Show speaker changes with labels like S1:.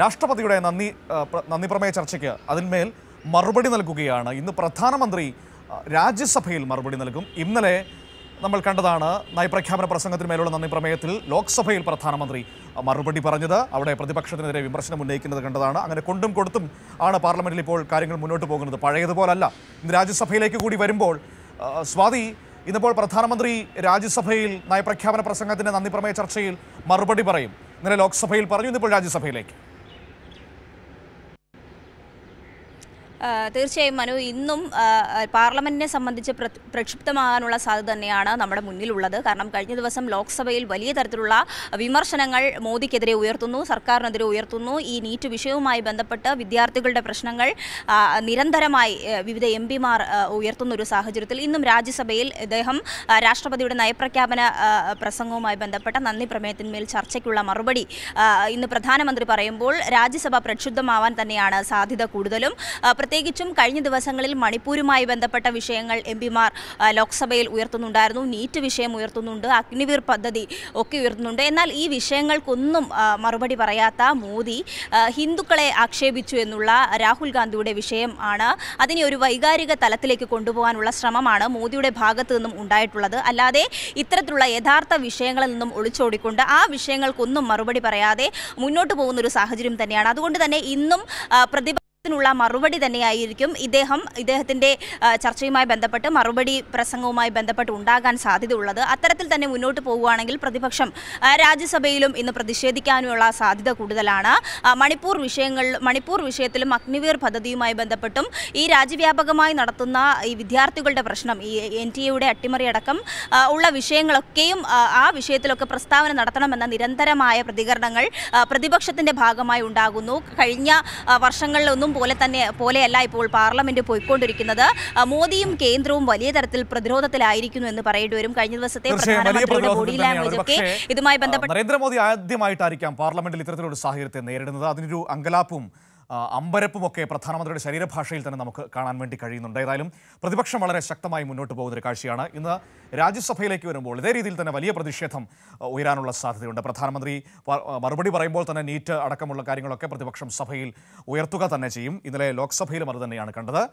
S1: രാഷ്ട്രപതിയുടെ നന്ദി നന്ദി പ്രമേയ ചർച്ചയ്ക്ക് അതിന്മേൽ മറുപടി നൽകുകയാണ് ഇന്ന് പ്രധാനമന്ത്രി രാജ്യസഭയിൽ മറുപടി നൽകും ഇന്നലെ നമ്മൾ കണ്ടതാണ് നയപ്രഖ്യാപന പ്രസംഗത്തിന് മേലുള്ള നന്ദി പ്രമേയത്തിൽ ലോക്സഭയിൽ പ്രധാനമന്ത്രി മറുപടി പറഞ്ഞത് അവിടെ പ്രതിപക്ഷത്തിനെതിരെ വിമർശനം ഉന്നയിക്കുന്നത് കണ്ടതാണ് അങ്ങനെ കൊണ്ടും കൊടുത്തും ആണ് പാർലമെൻറ്റിൽ ഇപ്പോൾ കാര്യങ്ങൾ മുന്നോട്ട് പോകുന്നത് പഴയതുപോലല്ല ഇന്ന് രാജ്യസഭയിലേക്ക് കൂടി വരുമ്പോൾ സ്വാതി ഇന്നിപ്പോൾ പ്രധാനമന്ത്രി രാജ്യസഭയിൽ നയപ്രഖ്യാപന പ്രസംഗത്തിൻ്റെ നന്ദി പ്രമേയ ചർച്ചയിൽ മറുപടി പറയും ഇന്നലെ ലോക്സഭയിൽ പറഞ്ഞു ഇന്നിപ്പോൾ രാജ്യസഭയിലേക്ക്
S2: തീർച്ചയായും മനു ഇന്നും പാർലമെന്റിനെ സംബന്ധിച്ച് പ്രക്ഷുബ്ധമാകാനുള്ള സാധ്യത തന്നെയാണ് നമ്മുടെ മുന്നിലുള്ളത് കാരണം കഴിഞ്ഞ ദിവസം ലോക്സഭയിൽ വലിയ തരത്തിലുള്ള വിമർശനങ്ങൾ മോദിക്കെതിരെ ഉയർത്തുന്നു സർക്കാരിനെതിരെ ഉയർത്തുന്നു ഈ നീറ്റ് വിഷയവുമായി ബന്ധപ്പെട്ട് വിദ്യാർത്ഥികളുടെ പ്രശ്നങ്ങൾ നിരന്തരമായി വിവിധ എം പിമാർ ഉയർത്തുന്ന ഒരു സാഹചര്യത്തിൽ ഇന്നും രാജ്യസഭയിൽ ഇദ്ദേഹം രാഷ്ട്രപതിയുടെ നയപ്രഖ്യാപന പ്രസംഗവുമായി ബന്ധപ്പെട്ട നന്ദി പ്രമേയത്തിന്മേൽ ചർച്ചയ്ക്കുള്ള മറുപടി ഇന്ന് പ്രധാനമന്ത്രി പറയുമ്പോൾ രാജ്യസഭ പ്രക്ഷുബ്ധമാവാൻ തന്നെയാണ് സാധ്യത കൂടുതലും പ്രത്യേകിച്ചും കഴിഞ്ഞ ദിവസങ്ങളിൽ മണിപ്പൂരുമായി ബന്ധപ്പെട്ട വിഷയങ്ങൾ എം പിമാർ ലോക്സഭയിൽ ഉയർത്തുന്നുണ്ടായിരുന്നു നീറ്റ് വിഷയം ഉയർത്തുന്നുണ്ട് അഗ്നിവീർ പദ്ധതി ഒക്കെ ഉയർത്തുന്നുണ്ട് എന്നാൽ ഈ വിഷയങ്ങൾക്കൊന്നും മറുപടി പറയാത്ത മോദി ഹിന്ദുക്കളെ ആക്ഷേപിച്ചു എന്നുള്ള രാഹുൽ ഗാന്ധിയുടെ വിഷയം ആണ് അതിനെ ഒരു വൈകാരിക തലത്തിലേക്ക് കൊണ്ടുപോകാനുള്ള ശ്രമമാണ് മോദിയുടെ ഭാഗത്തു നിന്നും ഉണ്ടായിട്ടുള്ളത് അല്ലാതെ ഇത്തരത്തിലുള്ള യഥാർത്ഥ വിഷയങ്ങളിൽ നിന്നും ഒളിച്ചോടിക്കൊണ്ട് ആ വിഷയങ്ങൾക്കൊന്നും മറുപടി പറയാതെ മുന്നോട്ട് പോകുന്ന ഒരു സാഹചര്യം തന്നെയാണ് അതുകൊണ്ട് തന്നെ ഇന്നും പ്രതിഭ ചോദ്യത്തിനുള്ള മറുപടി തന്നെയായിരിക്കും ഇദ്ദേഹം ഇദ്ദേഹത്തിൻ്റെ ചർച്ചയുമായി ബന്ധപ്പെട്ട് മറുപടി പ്രസംഗവുമായി ബന്ധപ്പെട്ട് ഉണ്ടാകാൻ സാധ്യതയുള്ളത് അത്തരത്തിൽ തന്നെ മുന്നോട്ട് പോവുകയാണെങ്കിൽ പ്രതിപക്ഷം രാജ്യസഭയിലും ഇന്ന് പ്രതിഷേധിക്കാനുള്ള സാധ്യത കൂടുതലാണ് മണിപ്പൂർ വിഷയങ്ങൾ മണിപ്പൂർ വിഷയത്തിലും അഗ്നിവീർ പദ്ധതിയുമായി ബന്ധപ്പെട്ടും ഈ രാജ്യവ്യാപകമായി നടത്തുന്ന ഈ വിദ്യാർത്ഥികളുടെ പ്രശ്നം ഈ എൻ ടി എയുടെ അട്ടിമറിയടക്കം ഉള്ള വിഷയങ്ങളൊക്കെയും ആ വിഷയത്തിലൊക്കെ പ്രസ്താവന നടത്തണമെന്ന നിരന്തരമായ പ്രതികരണങ്ങൾ പ്രതിപക്ഷത്തിൻ്റെ ഭാഗമായി ഉണ്ടാകുന്നു കഴിഞ്ഞ വർഷങ്ങളിലൊന്നും പോലെ തന്നെ പോലെയല്ല ഇപ്പോൾ പാർലമെന്റ് പോയിക്കൊണ്ടിരിക്കുന്നത് മോദിയും കേന്ദ്രവും വലിയ തരത്തിൽ പ്രതിരോധത്തിലായിരിക്കുന്നു എന്ന് പറയേണ്ടി വരും കഴിഞ്ഞ ദിവസത്തെ ബോഡി ലാംഗ്വേജ് ഒക്കെ ഇതുമായി ബന്ധപ്പെട്ട് നരേന്ദ്രമോദി
S1: ആദ്യമായിട്ടായിരിക്കാം പാർലമെന്റിൽ ഇത്തരത്തിലൊരു സാഹചര്യത്തെ നേരിടുന്നത് അതിനൊരു അങ്കലാപ്പും അമ്പരപ്പുമൊക്കെ പ്രധാനമന്ത്രിയുടെ ശരീരഭാഷയിൽ തന്നെ നമുക്ക് കാണാൻ വേണ്ടി കഴിയുന്നുണ്ട് ഏതായാലും പ്രതിപക്ഷം വളരെ ശക്തമായി മുന്നോട്ട് പോകുന്നൊരു കാഴ്ചയാണ് ഇന്ന് രാജ്യസഭയിലേക്ക് വരുമ്പോൾ ഇതേ രീതിയിൽ തന്നെ വലിയ പ്രതിഷേധം ഉയരാനുള്ള സാധ്യതയുണ്ട് പ്രധാനമന്ത്രി മറുപടി പറയുമ്പോൾ തന്നെ നീറ്റ് അടക്കമുള്ള കാര്യങ്ങളൊക്കെ പ്രതിപക്ഷം സഭയിൽ ഉയർത്തുക തന്നെ ചെയ്യും ഇന്നലെ ലോക്സഭയിലും അത് തന്നെയാണ് കണ്ടത്